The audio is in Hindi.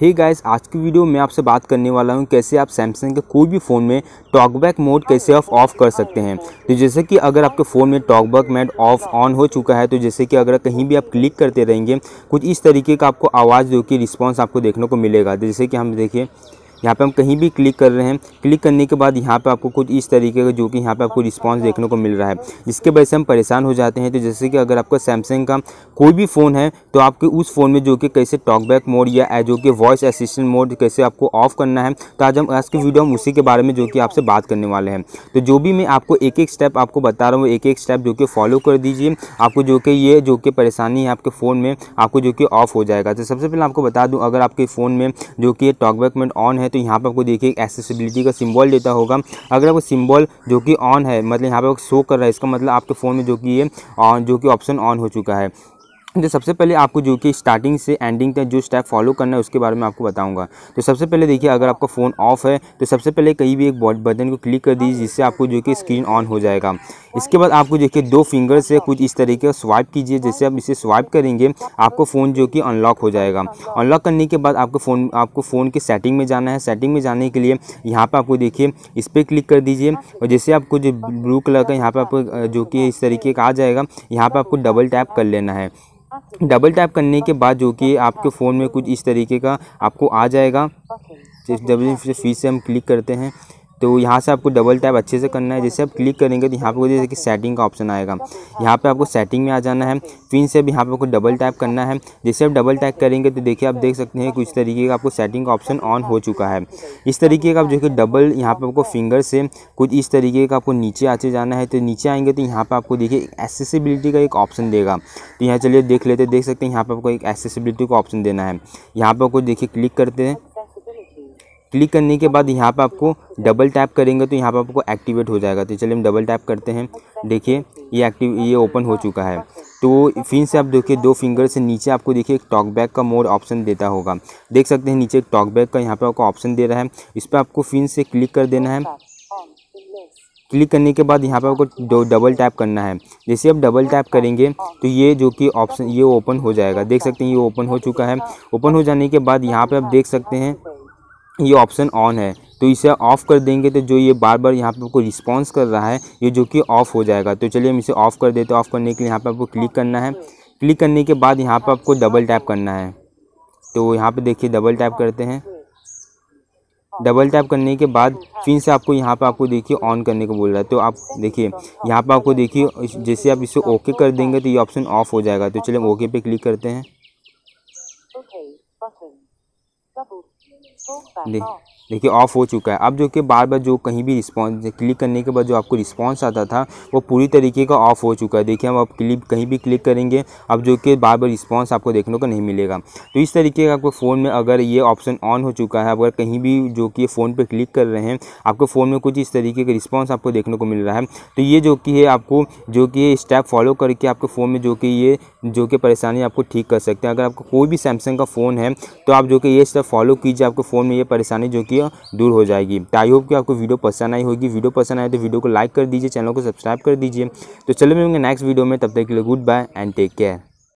हे hey गाइस आज की वीडियो में आपसे बात करने वाला हूँ कैसे आप सैमसंग के कोई भी फ़ोन में टॉकबैक मोड कैसे ऑफ ऑफ कर सकते हैं तो जैसे कि अगर आपके फ़ोन में टॉकबैक मोड ऑफ ऑन हो चुका है तो जैसे कि अगर कहीं भी आप क्लिक करते रहेंगे कुछ इस तरीके का आपको आवाज़ जो कि रिस्पॉन्स आपको देखने को मिलेगा तो जैसे कि हम देखिए यहाँ पे हम कहीं भी क्लिक कर रहे हैं क्लिक करने के बाद यहाँ पे आपको कुछ इस तरीके का जो कि यहाँ पे आपको रिस्पॉन्स देखने को मिल रहा है जिसके वजह से हम परेशान हो जाते हैं तो जैसे कि अगर आपका सैमसंग का कोई भी फ़ोन है तो आपके उस फ़ोन में जो कि कैसे टॉकबैक मोड या जो कि वॉइस असिस्टेंट मोड कैसे आपको ऑफ करना है तो आज हम आज की वीडियो हम उसी के बारे में जो कि आपसे बात करने वाले हैं तो जो भी मैं आपको एक एक स्टेप आपको बता रहा हूँ एक एक स्टेप जो कि फॉलो कर दीजिए आपको जो कि ये जो कि परेशानी है आपके फ़ोन में आपको जो कि ऑफ हो जाएगा तो सबसे पहले आपको बता दूँ अगर आपके फ़ोन में जो कि टॉकबैक मोड ऑन है तो तो यहाँ पर आपको देखिए एक्सेसिबिलिटी का सिम्बॉल देता होगा अगर आपको सिम्बॉल जो कि ऑन है मतलब यहाँ पर शो कर रहा है इसका मतलब आपके फ़ोन में जो कि ये ऑन जो कि ऑप्शन ऑन हो चुका है तो सबसे पहले आपको जो कि स्टार्टिंग से एंडिंग तक जो स्टेप फॉलो करना है उसके बारे में आपको बताऊंगा तो सबसे पहले देखिए अगर आपका फ़ोन ऑफ है तो सबसे पहले कहीं भी एक बटन को क्लिक कर दीजिए जिससे आपको जो कि स्क्रीन ऑन हो जाएगा इसके बाद आपको देखिए दो फिंगर से कुछ इस तरीके का स्वाइप कीजिए जैसे आप इसे स्वाइप करेंगे आपको फ़ोन जो कि अनलॉक हो जाएगा अनलॉक करने के बाद आपको फ़ोन आपको फ़ोन के सेटिंग में जाना है सेटिंग में जाने के लिए यहाँ पर आपको देखिए इस पर क्लिक कर दीजिए और जैसे आपको जो ब्लू कलर का यहाँ पर आपको जो कि इस तरीके का आ जाएगा यहाँ पर आपको डबल टैप कर लेना है डबल टैप करने के बाद जो कि आपके फ़ोन में कुछ इस तरीके का आपको आ जाएगा जिस डबल फीस से हम क्लिक करते हैं तो यहाँ से आपको डबल टैप अच्छे से करना है जैसे आप क्लिक करेंगे तो यहाँ पर जैसे कि सेटिंग का ऑप्शन आएगा यहाँ पे आपको सेटिंग में आ जाना है फिर से अब यहाँ पर आपको डबल टैप करना है जैसे आप डबल टैप करेंगे तो देखिए आप देख सकते हैं कुछ तरीके का आपको सेटिंग का ऑप्शन ऑन हो चुका है इस तरीके का आप जो कि डबल यहाँ पर आपको फिंगर से कुछ इस तरीके का आपको नीचे आते जाना है तो नीचे आएंगे तो यहाँ पर आपको देखिए एसेसिबिलिटी का एक ऑप्शन देगा तो यहाँ चलिए देख लेते देख सकते हैं यहाँ पर आपको एक एसेसिबिलिटी का ऑप्शन देना है यहाँ पर आपको देखिए क्लिक करते हैं क्लिक करने के बाद यहाँ पर आपको डबल टैप करेंगे तो यहाँ पर आपको एक्टिवेट हो जाएगा तो चलिए हम डबल टैप करते हैं देखिए ये एक्टिव ये ओपन हो चुका है तो फिर से आप देखिए दो फिंगर से नीचे आपको देखिए टॉक बैक का मोड ऑप्शन देता होगा देख सकते हैं नीचे टॉक बैक का यहाँ पर आपको ऑप्शन दे रहा है इस पर आपको फिर से क्लिक कर देना है क्लिक करने के बाद यहाँ पर आपको डबल टैप करना है जैसे आप डबल टैप करेंगे तो ये जो कि ऑप्शन ये ओपन हो जाएगा देख सकते हैं ये ओपन हो चुका है ओपन हो जाने के बाद यहाँ पर आप देख सकते हैं ये ऑप्शन ऑन है तो इसे ऑफ़ कर देंगे तो जो ये बार बार यहाँ पे आपको रिस्पॉन्स कर रहा है ये जो कि ऑफ़ हो जाएगा तो चलिए हम इसे ऑफ़ कर देते हैं ऑफ़ करने के लिए यहाँ पे आपको क्लिक करना है क्लिक करने के बाद यहाँ पे आपको डबल टैप करना है तो यहाँ पे देखिए डबल टैप करते हैं डबल टैप करने के बाद फिर से आपको यहाँ पे आपको देखिए ऑन करने को बोल रहा है तो आप देखिए यहाँ पे आपको देखिए जैसे आप इसे ओके कर देंगे तो ये ऑप्शन ऑफ़ हो जाएगा तो चलिए ओके पे क्लिक करते हैं देखिए ऑफ़ हो चुका है अब जो कि बार बार जो कहीं भी रिस्पॉन्स क्लिक करने के बाद जो आपको रिस्पॉन्स आता था वो पूरी तरीके का ऑफ़ हो चुका है देखिए हम आप क्लिक कहीं भी क्लिक करेंगे अब जो कि बार बार रिस्पॉन्स आपको देखने को नहीं मिलेगा तो इस तरीके का आपको फ़ोन में अगर ये ऑप्शन ऑन हो चुका है अगर कहीं भी जो कि फ़ोन पर क्लिक कर रहे हैं आपको फ़ोन में कुछ इस तरीके का रिस्पॉन्स आपको देखने को मिल रहा है तो ये जो कि है आपको जो कि स्टेप फॉलो करके आपके फ़ोन में जो कि ये जो कि परेशानी आपको ठीक कर सकते हैं अगर आपको कोई भी सैमसंग का फ़ोन है तो आप जो कि ये स्टेप फॉलो कीजिए आपके फ़ोन में ये परेशानी जो कि दूर हो जाएगी तो आई होप कि आपको वीडियो पसंद आई होगी वीडियो पसंद आए तो वीडियो को लाइक कर दीजिए चैनल को सब्सक्राइब कर दीजिए तो चलो मिलेंगे नेक्स्ट वीडियो में तब तक के लिए good bye and take care